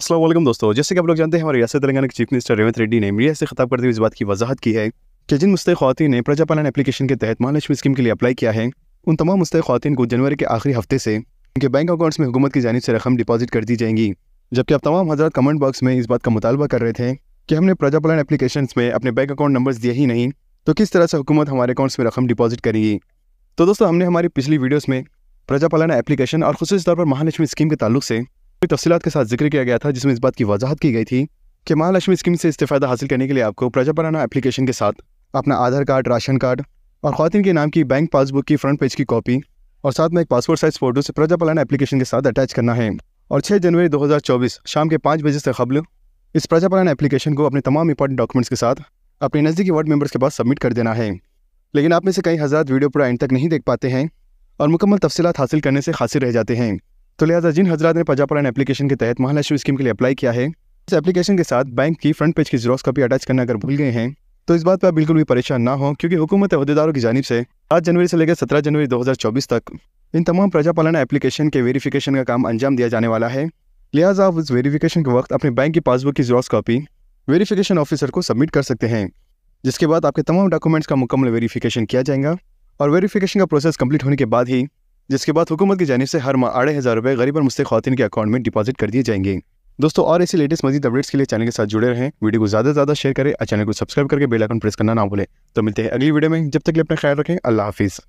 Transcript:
असलम दोस्तों जैसे कि आप लोग जानते हैं हमारे रियासत तेलंगाना के चीफ मिनिस्टर रेवंत रेड्डी ने मीडिया से खिताब करते हुए इस बात की वजाहत की है कि जिन मुस्तक खातन ने प्रजा पालन एप्लीकेशन के तहत महालक्ष्मी स्कीम के लिए अप्लाई किया है उन तमाम मुस्तक खातिन को जनवरी के आखिरी हफ्ते से उनके बैंक अकाउंट्स में हुकूमत की जानब से रकम डिपॉजिट कर दी जाएंगी जबकि आप तमाम हजरत कमेंट बॉक्स में इस बात का मुतालबा कर रहे थे कि हमने प्रजा पालन एप्लीकेशन में अपने बैंक अकाउंट नंबर दिए ही नहीं तो किस तरह से हुकूमत हमारे अकाउंट्स में रकम डिपॉजिट करेगी तो दोस्तों हमने हमारी पिछली वीडियोज़ में प्रजा पालन एप्लीकेशन और खसूस तौर पर महालक्ष्मी स्कीम के ताल्लुक से तफसीत के साथ जिक्र किया गया था जिसमें इस बात की वजाहत की गई थी कि महालक्ष्मी स्कीम से इस्तेफादा हासिल करने के लिए आपको प्रजापराना एप्लीकेशन के साथ अपना आधार कार्ड राशन कार्ड और खातन के नाम की बैंक पासबुक की फ्रंट पेज की कॉपी और साथ में एक पासपोर्ट साइज़ फ़ोटो से प्रजापलाना एप्लीकेशन के साथ अटैच करना है और 6 जनवरी 2024 शाम के पाँच बजे से कबल इस प्रजापलाना एप्लीकेशन को अपने तमाम इंपॉर्टेंट डॉक्यूमेंट्स के साथ अपने नज़दीकी वार्ड मेंबर्स के पास सबमिट कर देना है लेकिन आप में से कई हज़ार वीडियो पूरा एंड तक नहीं देख पाते हैं और मुकम्मल तफसीत हासिल करने से खासिर रह जाते हैं तो लिहाजा जिन हजरात ने प्रजापालन एप्लीकेशन के तहत महालक्ष्मी स्कीम के लिए अप्लाई किया है इस एप्लीकेशन के साथ बैंक की फ्रंट पेज की जीरोस कॉपी अटैच करना अगर भूल गए हैं तो इस बात पर आप बिल्कुल भी परेशान ना हो क्योंकि हुकूमत अहदेदारों की जानब से सात जनवरी से लेकर सत्रह जनवरी चौबीस तक इन तमाम प्रजापालन एप्लीकेशन के वेरीफिकेशन का काम अंजाम दिया जाने वाला है लिहाजा आप उस वेरीफिकेशन के वक्त अपने बैंक की पासबुक की जीरोस कॉपी वेरीफिकेशन ऑफिसर को सबमिट कर सकते हैं जिसके बाद आपके तमाम डॉक्यूमेंट्स का मुकम्मल वेरीफिकेशन किया जाएगा और वेरीफिकेशन का प्रोसेस कंप्लीट होने के बाद ही जिसके बाद हुकूमत की जानब से हर माह आढ़े हज़ार रुपये गरीब और मुस्तक खातन के अकाउंट में डिपॉजिट कर दिए जाएंगे दोस्तों और ऐसी लेटेस्ट मजीद अपडेट्स के लिए चैनल के साथ जुड़े रहें वीडियो को ज़्यादा से ज़्यादा शेयर करें और चैनल को सब्सक्राइब करके बेलाइकन प्रेस करना ना भूलें तो मिलते हैं अगली वीडियो में जब तक अपना ख्याल रखें अल्लाह हाफिज़